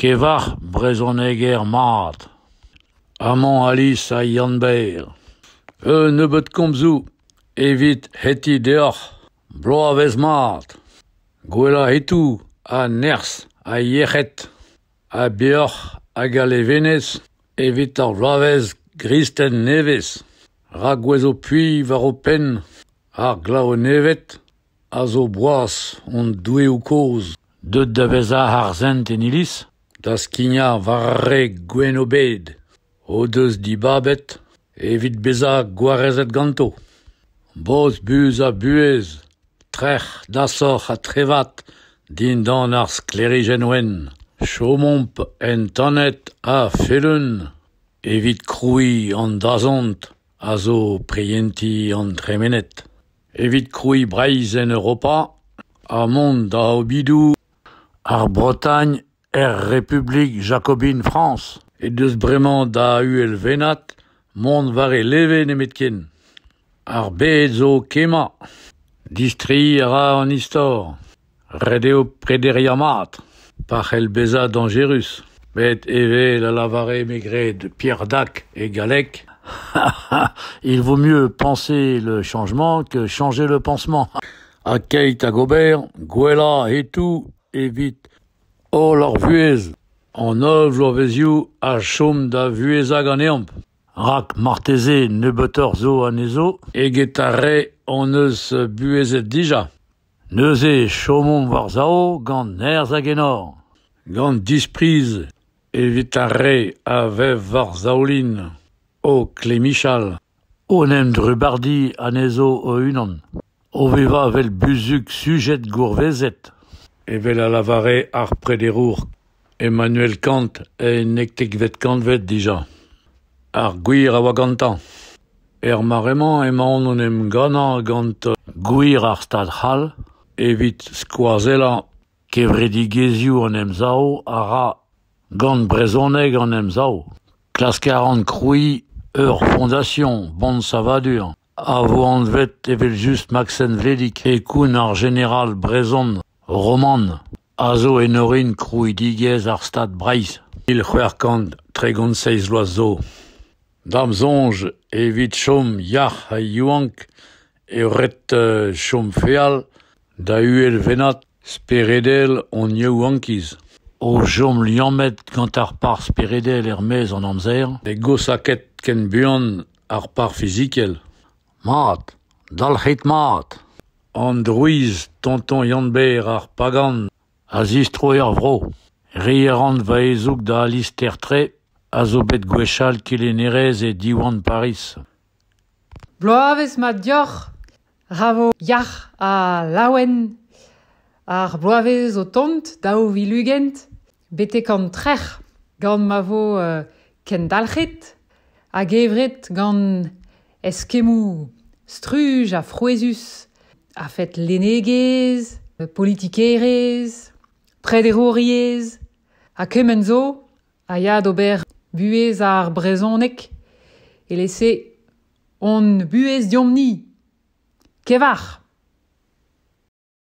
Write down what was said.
kevar brezon eger mat. Amon alis a yann beir. E nebet komzou, evit heti deoc, bloa vez mat. Gwela hetou a ners a yechet, a bioc a gale venez, evit ar vlavez gristen nevez. Ra gwezo pui var o pen, ar glao nevet, a zo boas on doue ou koz. Deut da vez a harzent en ilis, da skina varre gwen obed, o deus di babet, evit beza gwarezet ganto. Boz buz a buez, trech da soch a trevat, din dan ar skleri genwen, chomomp en tanet a felun, evit kroui an dazont, a zo prienti an tremenet. Evit krui braiz en Europa, a mont da obidou, ar Bretagne Er République Jacobine France, et de ce da venat, monde vare leve nemetken. Arbezo kema, distri ra en redeo prederia mat, par beza dangerus, bet eve la lavare maigret de Pierre Dac et Galec, il vaut mieux penser le changement que changer le pansement. A Gobert, Guela et tout, vite. O lor on on ov lor a chom da vuezag an eamp. Rak marteze nebetor zo an ezo, eget a re buezet dija. Neuze chomon war zao gant nerz hag enor. Gant dispriz evit a o klemichal. nem drubardi anezo o unon O viva vel buzuk sujet gourvezet à lavare ar prederur. Emmanuel Kant e nektekvet kantvet déjà. Ar gwir a oa Er et on em gana gant gwir ar stad evit skoazela kevredigezioù an zao ara gant brezoneg an em zao. Klas 40 fondation, bon savadur. A vet et evel just Maxen Vledik e koun ar general brezon Roman, azo enorin krui digez Arstad, Breis, Il Huerkand, tregont seiz Loiseau, Damzonge, evit chom yach ha Euret, euh, chom feal da venat speredel on Yuankis O jom Lyonmet, quand ar par speredel Hermès, en amzer, de gosaket ken Buon, ar par Mat, dal mat. Andruiz, tonton Yonbeer ar pagan, a zistro er vro. Rierant va da alis ter tre, a zo bet gwechal kile nerez e diwan Paris. Bloavez ma dior, ravo yach a lawen, ar bloavez o tont dao vilugent, betek an trech, gant ma vo uh, kendalchit, a gevrit gant eskemu, Struj a froezus. a fait le politikerez, à a kemenzo, a ya d'ober buez ar brezonek, et laissez on buez diomni, kevar.